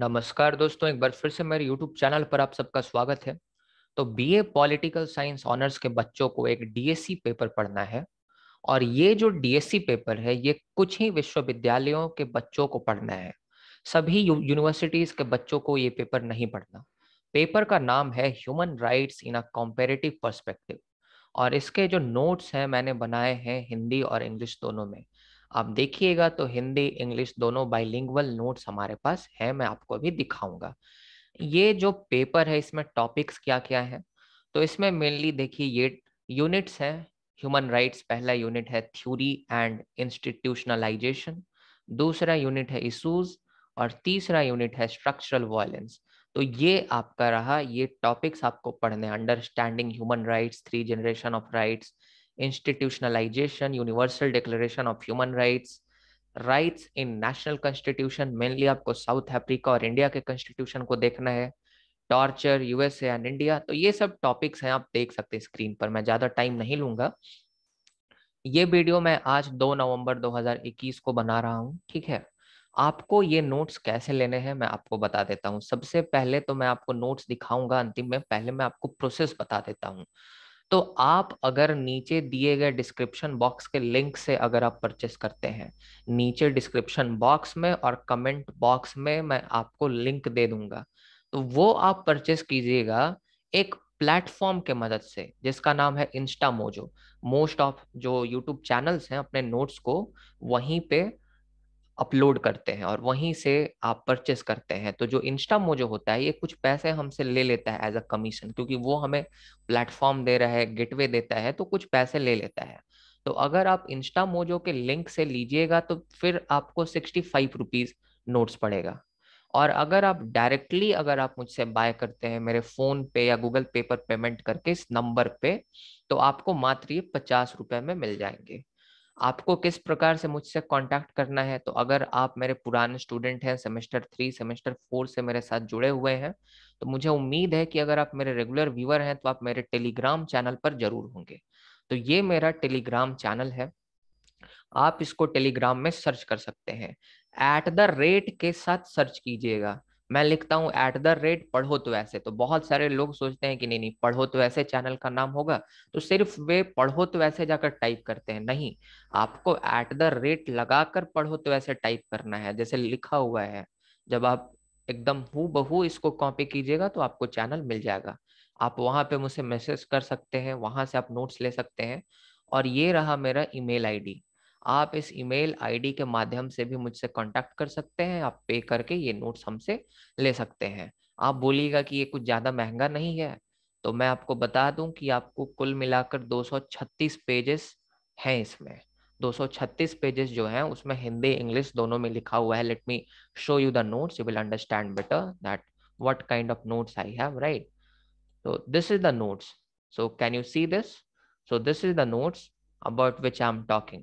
नमस्कार दोस्तों एक बार फिर से मेरे YouTube चैनल पर आप सबका स्वागत है तो बीए पॉलिटिकल साइंस ऑनर्स के बच्चों को एक डीएससी पेपर e पढ़ना है और ये जो डीएससी पेपर e है ये कुछ ही विश्वविद्यालयों के बच्चों को पढ़ना है सभी यूनिवर्सिटीज के बच्चों को ये पेपर नहीं पढ़ना पेपर का नाम है human rights in a comparative perspective और इसके जो नोट्स हैं मैंने बनाए हैं हिंदी और इंग्लिश दोनों में आप देखिएगा तो हिंदी इंग्लिश दोनों बाइलिंगुअल नोट्स हमारे पास है मैं आपको अभी दिखाऊंगा ये जो पेपर है इसमें टॉपिक्स क्या क्या है तो इसमें मेनली देखिए ये यूनिट्स हैं ह्यूमन राइट्स पहला यूनिट है थ्योरी एंड इंस्टीट्यूशनलाइजेशन दूसरा यूनिट है इशूज और तीसरा यूनिट है स्ट्रक्चरल वायलेंस तो ये आपका रहा ये टॉपिक्स आपको पढ़ने understanding human rights three generation of rights institutionalization, universal declaration of human rights, rights in national constitution, mainly आपको साउथ अफ्रीका और इंडिया के constitution को देखना है टॉर्चर यूएसए एंड इंडिया तो ये सब टॉपिक्स हैं आप देख सकते हैं स्क्रीन पर मैं ज़्यादा टाइम नहीं लूंगा ये वीडियो मैं आज 2 नवंबर 2021 को बना रहा हूँ ठीक है आपको ये नोट्स कैसे लेने हैं मैं आपको बता देता हूँ सबसे पहले तो मैं आपको नोट्स दिखाऊंगा अंतिम में पहले मैं आपको प्रोसेस बता देता हूँ तो आप अगर नीचे दिए गए डिस्क्रिप्शन बॉक्स के लिंक से अगर आप परचेस करते हैं नीचे डिस्क्रिप्शन बॉक्स में और कमेंट बॉक्स में मैं आपको लिंक दे दूंगा तो वो आप परचेस कीजिएगा एक प्लेटफॉर्म के मदद से जिसका नाम है इंस्टा मोजो मोस्ट ऑफ जो यूट्यूब चैनल्स हैं अपने नोट्स को वहीं पे अपलोड करते हैं और वहीं से आप परचेस करते हैं तो जो इंस्टा मोजो होता है ये कुछ पैसे हमसे ले लेता है एज अ कमीशन क्योंकि वो हमें प्लेटफॉर्म दे रहा है गेटवे देता है तो कुछ पैसे ले लेता है तो अगर आप इंस्टा मोजो के लिंक से लीजिएगा तो फिर आपको सिक्सटी फाइव रुपीज नोट्स पड़ेगा और अगर आप डायरेक्टली अगर आप मुझसे बाय करते हैं मेरे फोन पे या गूगल पे पर पेमेंट करके इस नंबर पे तो आपको मात्र ये पचास रुपए में मिल जाएंगे आपको किस प्रकार से मुझसे कांटेक्ट करना है तो अगर आप मेरे पुराने स्टूडेंट हैं सेमेस्टर थ्री सेमेस्टर फोर से मेरे साथ जुड़े हुए हैं तो मुझे उम्मीद है कि अगर आप मेरे रेगुलर व्यूअर हैं तो आप मेरे टेलीग्राम चैनल पर जरूर होंगे तो ये मेरा टेलीग्राम चैनल है आप इसको टेलीग्राम में सर्च कर सकते हैं एट द रेट के साथ सर्च कीजिएगा मैं लिखता हूँ एट द रेट पढ़ो तो ऐसे तो बहुत सारे लोग सोचते हैं कि नहीं नहीं पढ़ो तो ऐसे चैनल का नाम होगा तो सिर्फ वे पढ़ो तो ऐसे जाकर टाइप करते हैं नहीं आपको एट द रेट लगा कर पढ़ो तो ऐसे टाइप करना है जैसे लिखा हुआ है जब आप एकदम हु बहु इसको कॉपी कीजिएगा तो आपको चैनल मिल जाएगा आप वहां पे मुझसे मैसेज कर सकते हैं वहां से आप नोट्स ले सकते हैं और ये रहा मेरा ईमेल आईडी आप इस ईमेल आईडी के माध्यम से भी मुझसे कांटेक्ट कर सकते हैं आप पे करके ये नोट्स हमसे ले सकते हैं आप बोलिएगा कि ये कुछ ज़्यादा महंगा नहीं है तो मैं आपको बता दूं कि आपको कुल मिलाकर 236 पेजेस हैं इसमें 236 पेजेस जो हैं उसमें हिंदी इंग्लिश दोनों में लिखा हुआ है let me show you the notes you will understand better that what kind of notes I have, right? So this is the notes. So can you see this? So this is the notes about which I'm talking.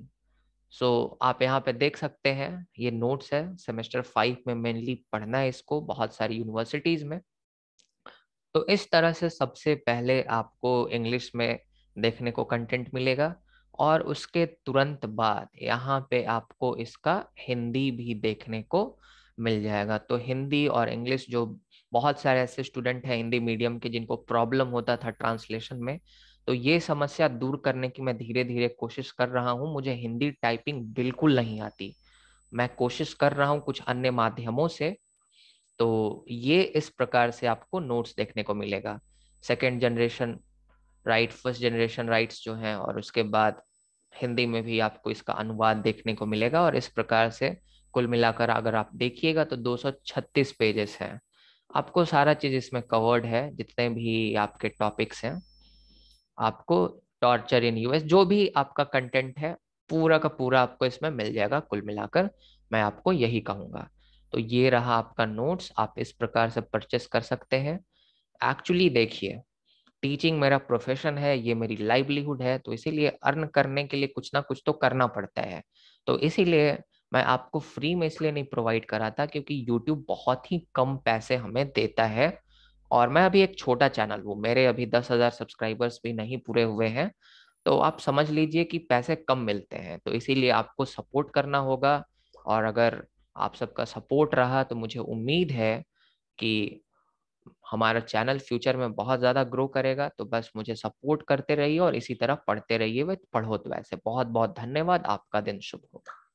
So so, आप यहाँ पे देख सकते हैं ये notes है semester five में mainly पढ़ना है इसको बहुत सारी यूनिवर्सिटीज में तो इस तरह से सबसे पहले आपको इंग्लिश में देखने को कंटेंट मिलेगा और उसके तुरंत बाद यहाँ पे आपको इसका हिंदी भी देखने को मिल जाएगा तो हिंदी और इंग्लिश जो बहुत सारे ऐसे स्टूडेंट हैं हिंदी मीडियम के जिनको प्रॉब्लम होता था ट्रांसलेशन में तो ये समस्या दूर करने की मैं धीरे धीरे कोशिश कर रहा हूँ मुझे हिंदी टाइपिंग बिल्कुल नहीं आती मैं कोशिश कर रहा हूँ कुछ अन्य माध्यमों से तो ये इस प्रकार से आपको नोट्स देखने को मिलेगा second generation right first generation rights जो हैं और उसके बाद हिंदी में भी आपको इसका अनुवाद देखने को मिलेगा और इस प्रकार से कुल मिलाकर अगर आप देखिएगा तो 236 पेजेस हैं आपको सारा चीज़ इसमें कवर्ड है जितने भी आपके टॉपिक्स हैं आपको टॉर्चर इन यूएस जो भी आपका कंटेंट है पूरा का पूरा आपको इसमें मिल जाएगा कुल मिलाकर मैं आपको यही कहूंगा तो ये रहा आपका नोट्स आप इस प्रकार से परचेस कर सकते हैं एक्चुअली देखिए टीचिंग मेरा प्रोफेशन है ये मेरी लाइवलीहुड है तो इसीलिए अर्न करने के लिए कुछ ना कुछ तो करना पड़ता है तो इसीलिए मैं आपको फ्री में इसलिए नहीं प्रोवाइड कराता क्योंकि यूट्यूब बहुत ही कम पैसे हमें देता है और मैं अभी एक छोटा चैनल हूँ मेरे अभी दस हजार सब्सक्राइबर्स भी नहीं पूरे हुए हैं तो आप समझ लीजिए कि पैसे कम मिलते हैं तो इसीलिए आपको सपोर्ट करना होगा और अगर आप सबका सपोर्ट रहा तो मुझे उम्मीद है कि हमारा चैनल फ्यूचर में बहुत ज़्यादा ग्रो करेगा तो बस मुझे सपोर्ट करते रहिए और इसी तरह पढ़ते रहिए वे पढ़ो तो वैसे बहुत बहुत धन्यवाद आपका दिन शुभ होगा